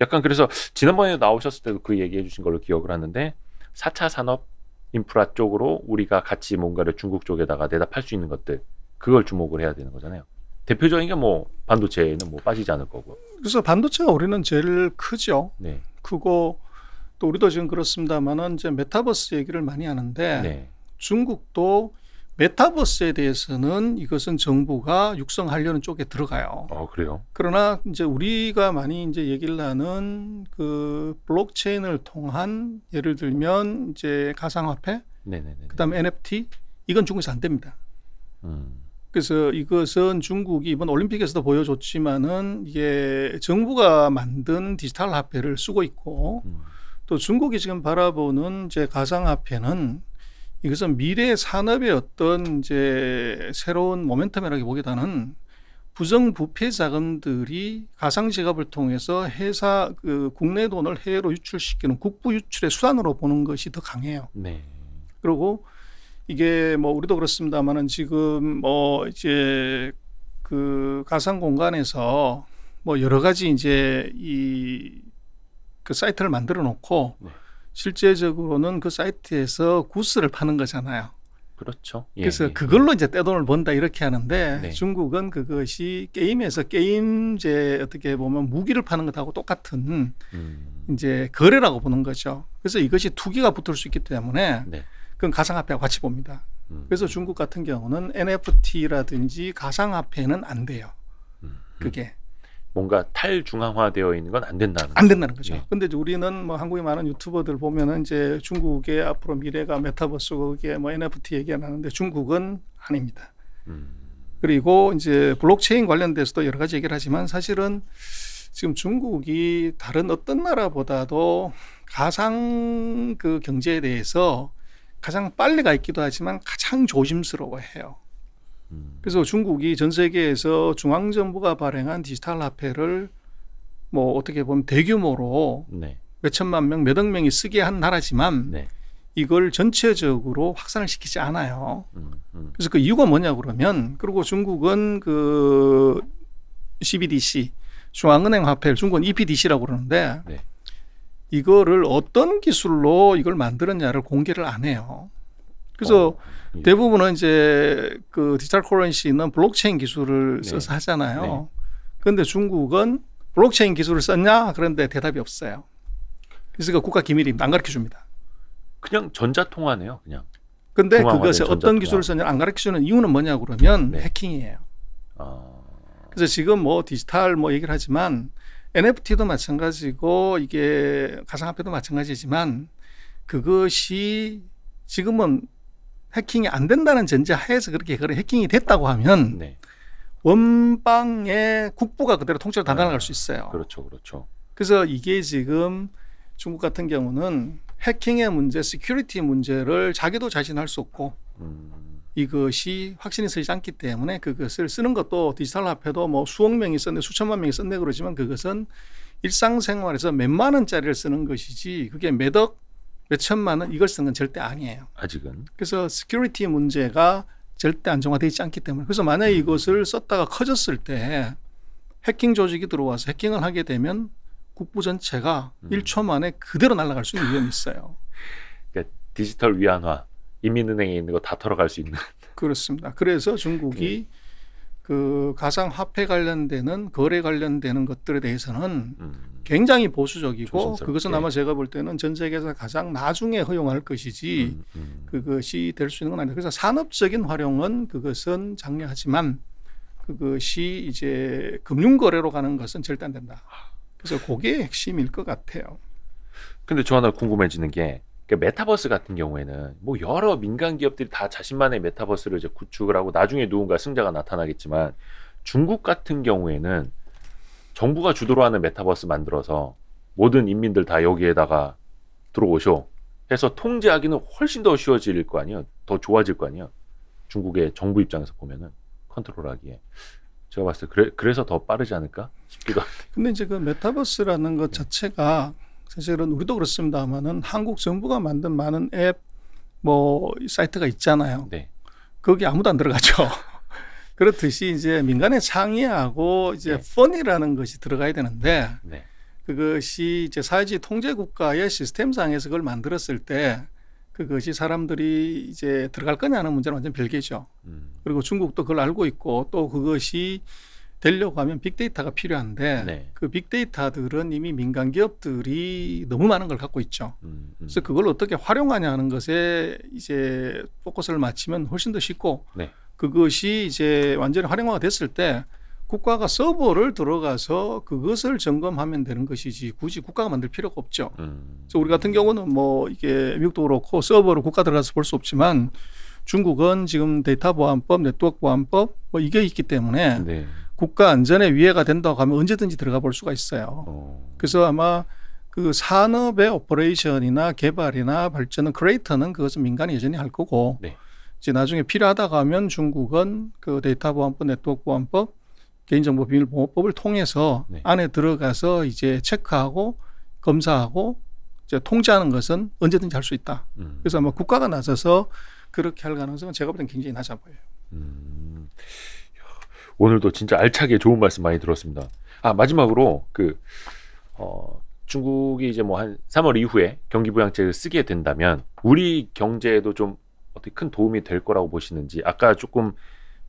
약간 그래서 지난번에 나오셨을 때도 그 얘기해 주신 걸로 기억을 하는데 4차 산업 인프라 쪽으로 우리가 같이 뭔가를 중국 쪽에다가 대답할 수 있는 것들 그걸 주목을 해야 되는 거잖아요. 대표적인 게 뭐 반도체는 뭐 빠지지 않을 거고. 그래서 반도체가 우리는 제일 크죠. 네. 크고 또 우리도 지금 그렇습니다만은 이제 메타버스 얘기를 많이 하는데 네. 중국도 메타버스에 대해서는 이것은 정부가 육성하려는 쪽에 들어가요. 아, 그래요? 그러나 이제 우리가 많이 이제 얘기를 하는 그 블록체인을 통한 예를 들면 이제 가상화폐, 그다음에 NFT 이건 중국에서 안 됩니다. 음. 그래서 이것은 중국이 이번 올림픽에서도 보여줬지만은 이게 정부가 만든 디지털 화폐를 쓰고 있고 음. 또 중국이 지금 바라보는 이제 가상화폐는 이것은 미래 산업의 어떤 이제 새로운 모멘텀이라기 보기보다는 부정부패 자금들이 가상지갑을 통해서 회사 그 국내 돈을 해외로 유출시키는 국부 유출의 수단으로 보는 것이 더 강해요. 네. 그리고 이게 뭐 우리도 그렇습니다만은 지금 뭐 이제 그 가상 공간에서 뭐 여러 가지 이제 이 그 사이트를 만들어 놓고 네. 실제적으로는 그 사이트에서 구스를 파는 거잖아요. 그렇죠. 예, 그래서 예. 그걸로 예. 이제 떼돈을 번다 이렇게 하는데 네. 중국은 그것이 게임에서 게임제 어떻게 보면 무기를 파는 것하고 똑같은 음. 이제 거래라고 보는 거죠. 그래서 이것이 투기가 붙을 수 있기 때문에 네. 그건 가상화폐와 같이 봅니다. 음. 그래서 중국 같은 경우는 NFT라든지 가상화폐는 안 돼요. 음. 그게. 뭔가 탈중앙화되어 있는 건 안 된다는 안 된다는 거죠. 예. 근데 우리는 뭐 한국의 많은 유튜버들 보면은 이제 중국의 앞으로 미래가 메타버스 거기에 뭐 NFT 얘기 안 하는데 중국은 아닙니다. 음. 그리고 이제 블록체인 관련돼서도 여러 가지 얘기를 하지만 사실은 지금 중국이 다른 어떤 나라보다도 가상 그 경제에 대해서 가장 빨리 가 있기도 하지만 가장 조심스러워해요. 음. 그래서 중국이 전 세계에서 중앙 정부가 발행한 디지털 화폐를 뭐 어떻게 보면 대규모로 네. 몇 천만 명, 몇억 명이 쓰게 한 나라지만 네. 이걸 전체적으로 확산을 시키지 않아요. 음, 음. 그래서 그 이유가 뭐냐 그러면 그리고 중국은 그 CBDC 중앙은행 화폐를 중국은 EPDC라고 그러는데 네. 이거를 어떤 기술로 이걸 만들었냐를 공개를 안 해요. 그래서 어, 예. 대부분은 이제 그 디지털 커런시는 블록체인 기술을 네. 써서 하잖아요. 네. 그런데 중국은 블록체인 기술을 썼냐? 그런데 대답이 없어요. 그래서 국가 기밀입니다. 안 가르쳐 줍니다. 그냥 전자통화네요, 그냥. 근데 그것에 어떤 기술을 썼냐 안 가르쳐 주는 이유는 뭐냐 그러면 네. 해킹이에요. 어. 그래서 지금 뭐 디지털 뭐 얘기를 하지만 NFT도 마찬가지고 이게 가상화폐도 마찬가지지만 그것이 지금은 해킹이 안 된다는 전제 하에서 그렇게 그래 해킹이 됐다고 하면 네. 원방의 국부가 그대로 통째로 다 날아갈 수 있어요. 그렇죠, 그렇죠. 그래서 이게 지금 중국 같은 경우는 해킹의 문제, 시큐리티 문제를 자기도 자신할 수 없고 음. 이것이 확신이 서지 않기 때문에 그것을 쓰는 것도 디지털 화폐도 뭐 수억 명이 썼네, 수천만 명이 썼네 그러지만 그것은 일상생활에서 몇 만 원짜리를 쓰는 것이지 그게 몇억 몇 천만 원 이걸 쓴 건 절대 아니에요. 아직은. 그래서 스큐리티 문제가 절대 안정화되어 있지 않기 때문에 그래서 만약에 음. 이것을 썼다가 커졌을 때 해킹 조직이 들어와서 해킹을 하게 되면 국부 전체가 음. 1초 만에 그대로 날아갈 수 있는 위험이 있어요. 그러니까 디지털 위안화, 인민은행에 있는 거 다 털어갈 수 있는. 그렇습니다. 그래서 중국이 네. 그 가상 화폐 관련되는 거래 관련되는 것들에 대해서는 음. 굉장히 보수적이고 조심스럽게. 그것은 아마 제가 볼 때는 전 세계에서 가장 나중에 허용할 것이지 음. 음. 그것이 될 수 있는 건 아니다. 그래서 산업적인 활용은 그것은 장려하지만 그것이 이제 금융 거래로 가는 것은 절대 안 된다. 그래서 그게 핵심일 것 같아요. 근데 저 하나 궁금해지는 게 그러니까 메타버스 같은 경우에는 뭐 여러 민간 기업들이 다 자신만의 메타버스를 이제 구축을 하고 나중에 누군가 승자가 나타나겠지만 중국 같은 경우에는 정부가 주도로 하는 메타버스 만들어서 모든 인민들 다 여기에다가 들어오쇼 해서 통제하기는 훨씬 더 쉬워질 거 아니에요. 더 좋아질 거 아니에요. 중국의 정부 입장에서 보면은 컨트롤하기에 제가 봤을 때 그래, 서더 빠르지 않을까 싶기도 합니 근데 이제 그 메타버스라는 것 자체가 사실은 우리도 그렇습니다만은 한국 정부가 만든 많은 앱 뭐 사이트가 있잖아요. 네. 거기 아무도 안 들어가죠. 그렇듯이 이제 민간의 창의하고 이제 네. 펀이라는 것이 들어가야 되는데 네. 그것이 이제 사회주의 통제 국가의 시스템상에서 그걸 만들었을 때 그것이 사람들이 이제 들어갈 거냐는 문제는 완전 별개죠. 음. 그리고 중국도 그걸 알고 있고 또 그것이 되려고 하면 빅데이터가 필요한데 네. 그 빅데이터들은 이미 민간 기업들이 너무 많은 걸 갖고 있죠. 음, 음. 그래서 그걸 어떻게 활용하냐 하는 것에 이제 포커스를 맞추면 훨씬 더 쉽고 네. 그것이 이제 완전히 활용화가 됐을 때 국가가 서버를 들어가서 그것을 점검하면 되는 것이지 굳이 국가가 만들 필요가 없죠. 음. 그래서 우리 같은 경우는 뭐 이게 미국도 그렇고 서버로 국가 들어가서 볼 수 없지만 중국은 지금 데이터 보안법, 네트워크 보안법 뭐 이게 있기 때문에 네. 국가 안전에 위해가 된다고 하면 언제든지 들어가 볼 수가 있어요. 어. 그래서 아마 그 산업의 오퍼레이션이나 개발이나 발전은 크레이터는 그것은 민간이 여전히 할 거고 네. 이제 나중에 필요하다고 하면 중국은 그 데이터 보안법, 네트워크 보안법, 개인정보 비밀 보호법을 통해서 네. 안에 들어가서 이제 체크하고 검사하고 이제 통제하는 것은 언제든지 할 수 있다. 음. 그래서 아마 국가가 나서서 그렇게 할 가능성은 제가 볼땐 굉장히 낮아 보여요. 음. 오늘도 진짜 알차게 좋은 말씀 많이 들었습니다. 아 마지막으로 그 어, 중국이 이제 뭐 한 3월 이후에 경기 부양책을 쓰게 된다면 우리 경제에도 좀 어떻게 큰 도움이 될 거라고 보시는지 아까 조금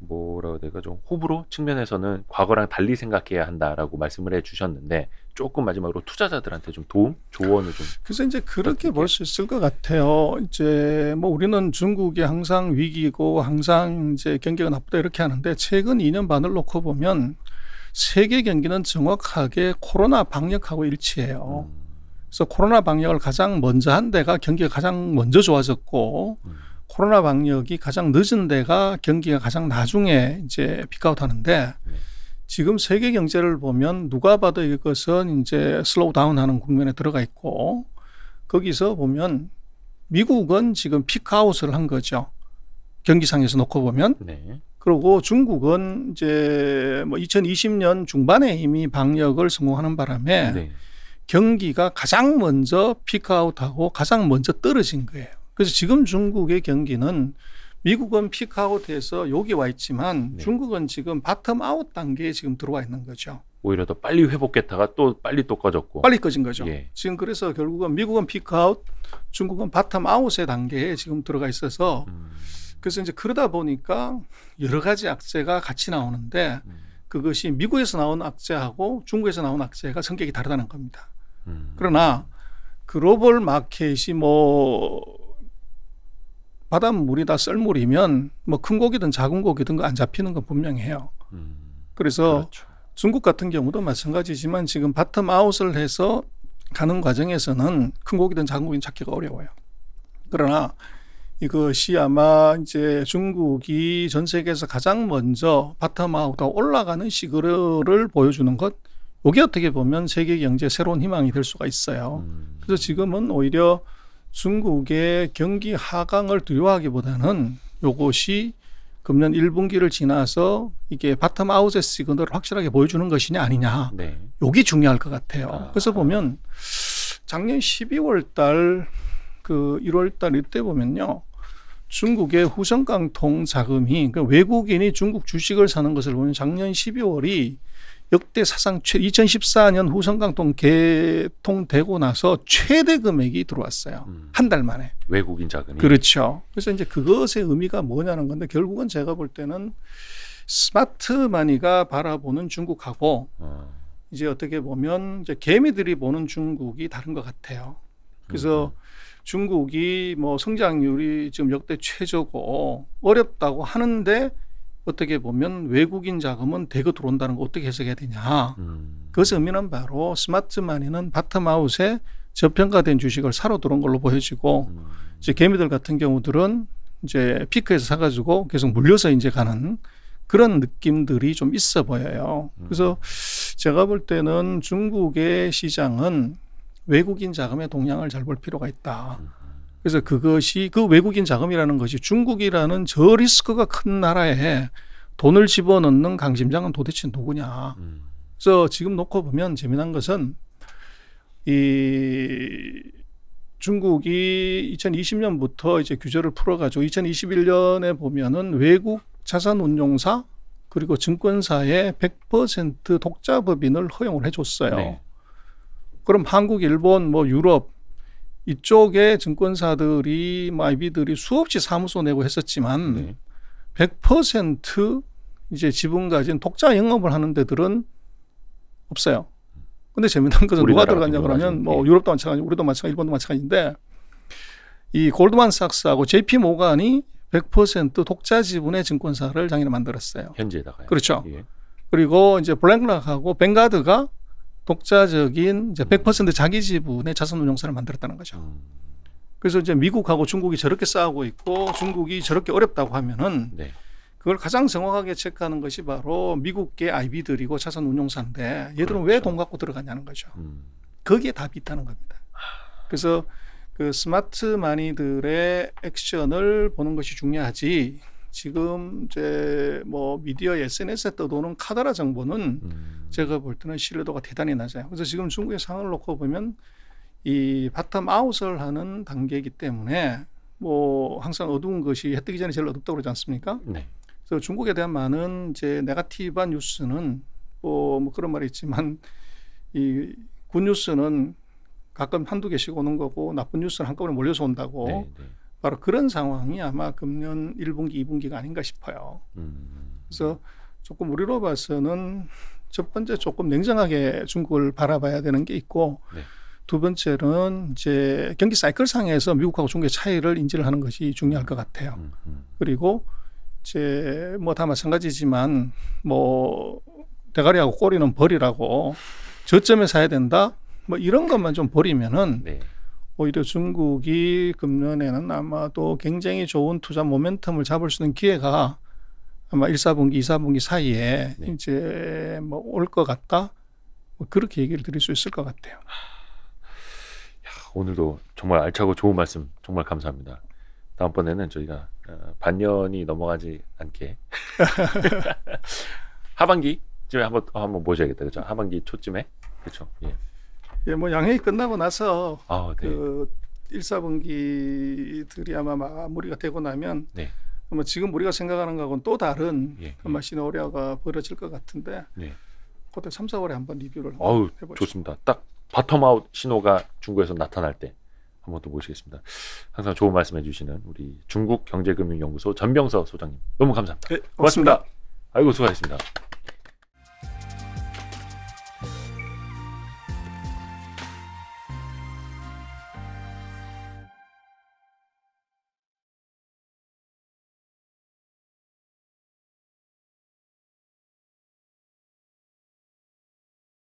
뭐라고 내가 좀 호불호 측면에서는 과거랑 달리 생각해야 한다라고 말씀을 해주셨는데 조금 마지막으로 투자자들한테 좀 도움 조언을 좀 그래서 이제 그렇게 볼 수 있을 것 같아요. 이제 뭐 우리는 중국이 항상 위기고 항상 이제 경기가 나쁘다 이렇게 하는데 최근 2년 반을 놓고 보면 세계 경기는 정확하게 코로나 방역하고 일치해요. 음. 그래서 코로나 방역을 가장 먼저 한 데가 경기가 가장 먼저 좋아졌고. 음. 코로나 방역이 가장 늦은 데가 경기가 가장 나중에 이제 픽아웃 하는데 네. 지금 세계 경제를 보면 누가 봐도 이것은 이제 슬로우 다운 하는 국면에 들어가 있고 거기서 보면 미국은 지금 피크아웃을 한 거죠. 경기상에서 놓고 보면. 네. 그리고 중국은 이제 뭐 2020년 중반에 이미 방역을 성공하는 바람에 네. 경기가 가장 먼저 피크아웃하고 가장 먼저 떨어진 거예요. 그래서 지금 중국의 경기는 미국은 피크아웃해서 여기 와 있지만 네. 중국은 지금 바텀 아웃 단계에 지금 들어와 있는 거죠. 오히려 더 빨리 회복했다가 또 빨리 또 꺼졌고 빨리 꺼진 거죠. 예. 지금 그래서 결국은 미국은 피크아웃, 중국은 바텀 아웃의 단계에 지금 들어가 있어서 음. 그래서 이제 그러다 보니까 여러 가지 악재가 같이 나오는데 음. 그것이 미국에서 나온 악재하고 중국에서 나온 악재가 성격이 다르다는 겁니다. 음. 그러나 글로벌 마켓이 뭐 바닷물이 다 썰물이면 뭐 큰 고기든 작은 고기든 그 안 잡히는 건 분명해요. 음, 그래서 그렇죠. 중국 같은 경우도 마찬가지지만 지금 바텀 아웃을 해서 가는 과정에서는 큰 고기든 작은 고기든 찾기가 어려워요. 그러나 이것이 아마 이제 중국이 전 세계에서 가장 먼저 바텀 아웃하 올라가는 시그널을 보여주는 것 이게 어떻게 보면 세계 경제 새로운 희망이 될 수가 있어요. 음. 그래서 지금은 오히려 중국의 경기 하강을 두려워하기보다는 요것이 금년 1분기를 지나서 이게 바텀 아웃의 시그널을 확실하게 보여주는 것이냐 아니냐. 네. 요게 중요할 것 같아요. 아. 그래서 보면 작년 12월 달 그 1월 달 이때 보면요. 중국의 후성강통 자금이 그러니까 외국인이 중국 주식을 사는 것을 보면 작년 12월이 역대 사상 최 2014년 후성강통 개통되고 나서 최대 금액이 들어왔어요. 음. 한달 만에. 외국인 자금이. 그렇죠. 그래서 이제 그것의 의미가 뭐냐는 건데 결국은 제가 볼 때는 스마트 마니가 바라보는 중국하고 음. 이제 어떻게 보면 이제 개미들이 보는 중국이 다른 것 같아요. 그래서 음. 음. 중국이 뭐 성장률이 지금 역대 최저고 어렵다고 하는데 어떻게 보면 외국인 자금은 대거 들어온다는 거 어떻게 해석해야 되냐. 음. 그것의 의미는 바로 스마트 마니는 바텀아웃에 저평가된 주식을 사러 들어온 걸로 보여지고 음. 이제 개미들 같은 경우들은 이제 피크에서 사가지고 계속 물려서 이제 가는 그런 느낌들이 좀 있어 보여요. 음. 그래서 제가 볼 때는 중국의 시장은 외국인 자금의 동향을 잘 볼 필요가 있다. 음. 그래서 그것이 그 외국인 자금이라는 것이 중국이라는 저 리스크가 큰 나라에 돈을 집어넣는 강심장은 도대체 누구냐. 음. 그래서 지금 놓고 보면 재미난 것은 이 중국이 2020년부터 이제 규제를 풀어가지고 2021년에 보면은 외국 자산운용사 그리고 증권사에 100% 독자법인을 허용을 해줬어요. 네. 그럼 한국, 일본, 뭐 유럽 이쪽에 증권사들이 뭐이비들이 수없이 사무소 내고 했었지만 네. 100% 이제 지분 가진 독자 영업을 하는 데들은 없어요. 근데 재미난 것은 누가 들어갔냐 그러면 뭐 예. 유럽도 마찬가지, 우리도 마찬가지, 일본도 마찬가지인데 이 골드만삭스하고 JP 모간이 100% 독자 지분의 증권사를 장인에 만들었어요. 현재다가 그렇죠. 예. 그리고 이제 블랙락하고 벵가드가 독자적인 이제 100% 자기 지분의 자산운용사를 만들었다는 거죠. 음. 그래서 이제 미국하고 중국이 저렇게 싸우고 있고 중국이 저렇게 어렵다고 하면은 네. 그걸 가장 정확하게 체크하는 것이 바로 미국계 IB들이고 자산운용사인데 얘들은 그렇죠. 왜돈 갖고 들어가냐는 거죠. 음. 거기에 답이 있다는 겁니다. 그래서 그 스마트 마니들의 액션을 보는 것이 중요하지 지금 이제뭐 미디어 SNS에 떠도는 카더라 정보는 음. 제가 볼 때는 신뢰도가 대단히 낮아요. 그래서 지금 중국의 상황을 놓고 보면 이 바텀 아웃을 하는 단계이기 때문에 뭐 항상 어두운 것이 해 뜨기 전에 제일 어둡다고 그러지 않습니까? 네. 그래서 중국에 대한 많은 이제 네가티브한 뉴스는 뭐, 뭐 그런 말이 있지만 이 굿뉴스는 가끔 한두 개씩 오는 거고 나쁜 뉴스는 한꺼번에 몰려서 온다고 네, 네. 바로 그런 상황이 아마 금년 1분기, 2분기가 아닌가 싶어요. 음. 그래서 조금 우리로 봐서는 첫 번째 조금 냉정하게 중국을 바라봐야 되는 게 있고 네. 두 번째는 이제 경기 사이클 상에서 미국하고 중국의 차이를 인지를 하는 것이 중요할 것 같아요. 음, 음. 그리고 이제 뭐 다 마찬가지지만 뭐 대가리하고 꼬리는 버리라고 저점에 사야 된다. 뭐 이런 것만 좀 버리면은 네. 오히려 중국이 금년에는 아마도 굉장히 좋은 투자 모멘텀을 잡을 수 있는 기회가 아마 1 4분기2 4분기 사이에 네. 이제 뭐올것 같다. 뭐 그렇게 얘기를 드릴 수 있을 것 같아요. 야, 오늘도 정말 알차고 좋은 말씀 정말 감사합니다. 다음번에는 저희가 어, 반년이 넘어가지 않게 하반기쯤에 한번 한번 모셔야겠다. 그렇죠? 하반기 초쯤에 그렇죠. 예. 예, 뭐양해 끝나고 나서 아, 네. 그일사분기들이 아마 마무리가 되고 나면 네. 아마 지금 우리가 생각하는 것하고는 또 다른 예, 예. 아마 시나리오가 벌어질 것 같은데 네. 그때 3, 4월에 한번 리뷰를 어우, 해보죠. 좋습니다. 딱 바텀아웃 신호가 중국에서 나타날 때 한번 또 모시겠습니다. 항상 좋은 말씀해 주시는 우리 중국 경제금융연구소 전병서 소장님 너무 감사합니다. 네, 고맙습니다. 고맙습니다. 아이고 수고하셨습니다.